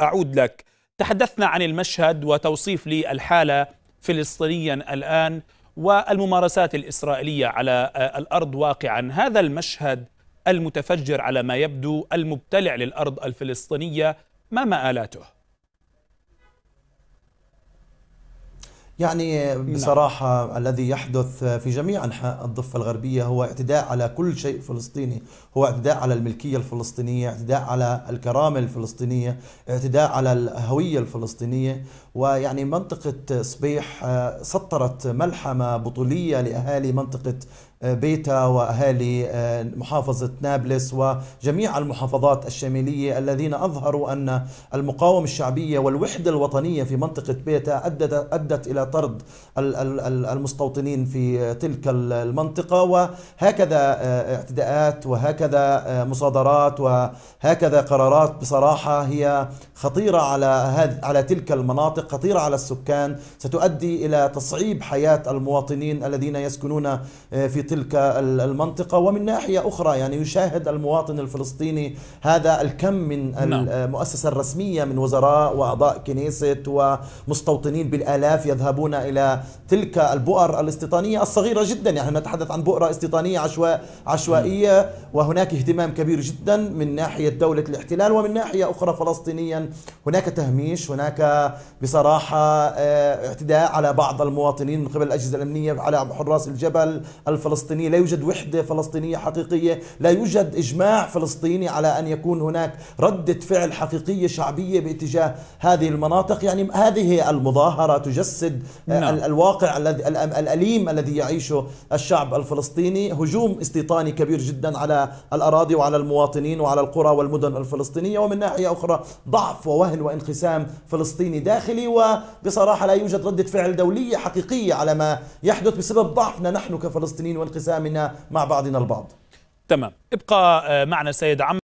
أعود لك تحدثنا عن المشهد وتوصيف للحالة فلسطينيا الآن والممارسات الإسرائيلية على آه، الأرض واقعا هذا المشهد المتفجر على ما يبدو المبتلع للأرض الفلسطينية ما مآلاته؟ يعني نعم. بصراحة نعم. الذي يحدث في جميع أنحاء الضفة الغربية هو اعتداء على كل شيء فلسطيني هو اعتداء على الملكية الفلسطينية اعتداء على الكرامة الفلسطينية اعتداء على الهوية الفلسطينية ويعني منطقة صبيح آه، سطرت ملحمة بطولية لأهالي منطقة بيتا واهالي آه، محافظه نابلس وجميع المحافظات الشماليه الذين اظهروا ان المقاومه الشعبيه والوحده الوطنيه في منطقه بيتا ادت ادت الى طرد المستوطنين في تلك المنطقه وهكذا آه، اعتداءات وهكذا آه، مصادرات وهكذا قرارات بصراحه هي خطيره على على تلك المناطق خطيره على السكان ستؤدي الى تصعيب حياه المواطنين الذين يسكنون في تلك تلك المنطقة ومن ناحية أخرى يعني يشاهد المواطن الفلسطيني هذا الكم من نعم. المؤسسة الرسمية من وزراء وأعضاء كنيسة ومستوطنين بالآلاف يذهبون إلى تلك البؤر الاستيطانية الصغيرة جدا يعني نتحدث عن بؤرة استيطانية عشوائية وهناك اهتمام كبير جدا من ناحية دولة الاحتلال ومن ناحية أخرى فلسطينيا هناك تهميش هناك بصراحة آه، اعتداء على بعض المواطنين من قبل الأجهزة الأمنية على حراس الجبل الفلسطيني فلسطينية لا يوجد وحدة فلسطينية حقيقية لا يوجد إجماع فلسطيني على أن يكون هناك ردة فعل حقيقية شعبية باتجاه هذه المناطق يعني هذه المظاهرة تجسد آه، نعم. الواقع الذي الأليم الذي يعيشه الشعب الفلسطيني هجوم استيطاني كبير جدا على الأراضي وعلى المواطنين وعلى القرى والمدن الفلسطينية ومن ناحية أخرى ضعف ووهن وانقسام فلسطيني داخلي وبصراحة لا يوجد ردة فعل دولية حقيقية على ما يحدث بسبب ضعفنا نحن كفلسطينيين وانقسامنا مع بعضنا البعض تمام ابقى آه، معنا سيد عم